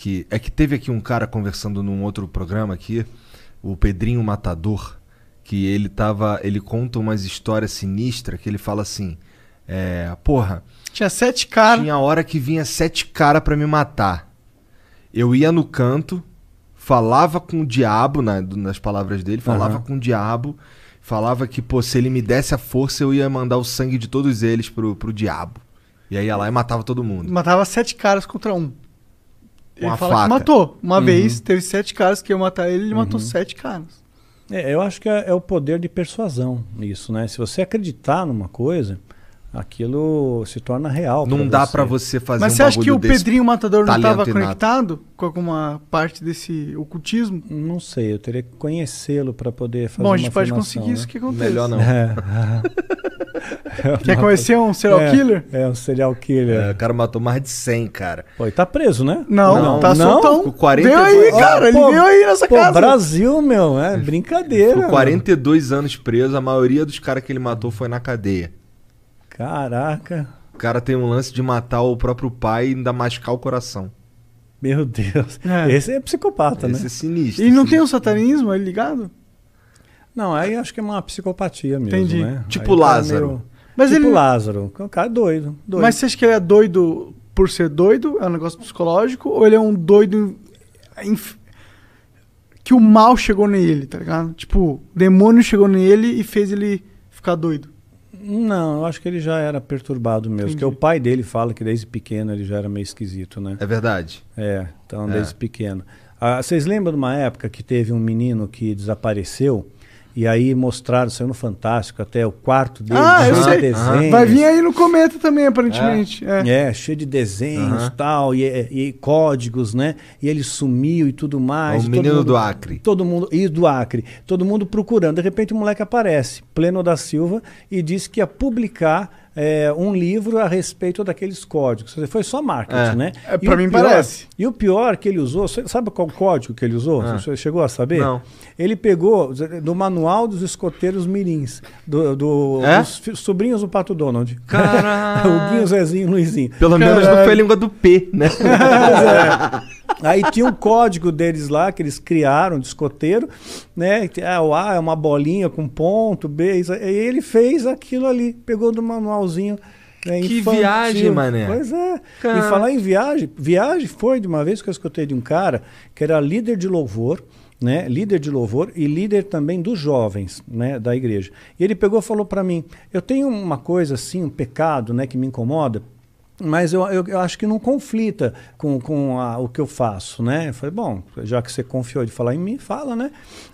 que é que teve aqui um cara conversando num outro programa aqui, o Pedrinho Matador, que ele tava, ele conta umas histórias sinistras que ele fala assim, é, porra, tinha sete caras. Tinha hora que vinha sete caras para me matar. Eu ia no canto, falava com o diabo, na, nas palavras dele, falava uhum. com o diabo, falava que, pô, se ele me desse a força, eu ia mandar o sangue de todos eles pro, pro diabo. E aí ia lá e matava todo mundo. Matava sete caras contra um. Com a faca. matou. Uma uhum. vez teve sete caras que iam matar ele, ele uhum. matou sete caras. É, eu acho que é, é, o poder de persuasão isso, né? Se você acreditar numa coisa, aquilo se torna real. Não dá para você fazer. Mas um você acha que o Pedrinho Matador não estava conectado com alguma parte desse ocultismo? Não sei, eu teria que conhecê-lo para poder fazer. Bom, a gente pode conseguir né? isso que acontece. Melhor não. É. Quer conhecer um serial é, killer? É, um serial killer. É, o cara matou mais de 100, cara. Pô, e tá preso, né? Não, não tá não? soltão. 42... Veio aí, cara. Ah, pô, ele veio aí nessa pô, casa. Brasil, meu. É brincadeira. Com 42 mano. anos preso. A maioria dos caras que ele matou foi na cadeia. Caraca. O cara tem um lance de matar o próprio pai e ainda mascar o coração. Meu Deus. É. Esse é psicopata, Esse né? Esse é sinistro. E não sinistro. tem o um satanismo aí é ligado? Não, aí acho que é uma psicopatia mesmo, Entendi. né? Tipo aí é Lázaro. Tá meio... Mas tipo ele... Lázaro, O é cara doido, doido. Mas você acha que ele é doido por ser doido? É um negócio psicológico? Ou ele é um doido inf... que o mal chegou nele, tá ligado? Tipo, o demônio chegou nele e fez ele ficar doido. Não, eu acho que ele já era perturbado mesmo. Entendi. Porque o pai dele fala que desde pequeno ele já era meio esquisito, né? É verdade. É, então é. desde pequeno. Ah, vocês lembram de uma época que teve um menino que desapareceu? E aí mostraram, saiu no Fantástico, até o quarto dele, ah, de desenhos. Vai vir aí no Cometa também, aparentemente. É, é. é cheio de desenhos uhum. tal, e, e códigos, né? E ele sumiu e tudo mais. O e menino mundo, do Acre. Todo mundo, e do Acre. Todo mundo procurando. De repente o moleque aparece, Pleno da Silva, e diz que ia publicar é, um livro a respeito daqueles códigos. Foi só marketing, é. né? É, para mim pior, parece. E o pior que ele usou, sabe qual código que ele usou? É. Você chegou a saber? Não. Ele pegou do Manual dos Escoteiros Mirins, do, do é? dos sobrinhos do Pato Donald. Caralho! o Guinho, Zezinho e Luizinho. Pelo Caralho. menos não foi a língua do P, né? É. Aí tinha um código deles lá que eles criaram de escoteiro, né? Ah, o A é uma bolinha com ponto, B. E ele fez aquilo ali, pegou do manual né, que infantil. viagem, mané. Pois é. Cara. E falar em viagem, viagem foi de uma vez que eu escutei de um cara que era líder de louvor, né? Líder de louvor e líder também dos jovens, né, da igreja. E ele pegou e falou para mim: "Eu tenho uma coisa assim, um pecado, né, que me incomoda, mas eu, eu, eu, acho que não conflita com, com a, o que eu faço, né? Eu falei, bom, já que você confiou de falar em mim, fala, né?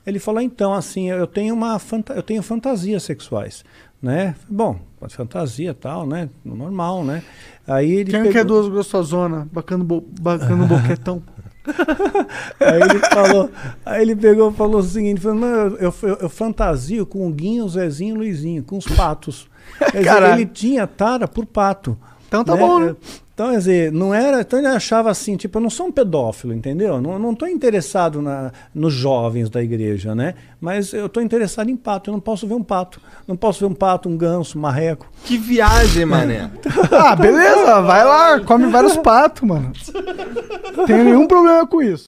Ele falou, então, assim, eu tenho uma eu tenho fantasias sexuais, né? Bom, fantasia tal, né? Normal, né? Aí ele Quem pegou... quer é duas gostosona, bacana, bo... bacana boquetão. aí ele falou, aí ele pegou falou o seguinte, falou, eu, eu, eu, fantasio com o Guinho, o Zezinho e o Luizinho, com os patos. ele tinha tara por pato. Então tá né? bom, né? É, então, quer dizer, não era. Então ele achava assim, tipo, eu não sou um pedófilo, entendeu? Não, não estou interessado na, nos jovens da igreja, né? Mas eu estou interessado em pato, eu não posso ver um pato. Não posso ver um pato, um ganso, um marreco. Que viagem, mané. ah, beleza, vai lá, come vários patos, mano. Tem nenhum problema com isso.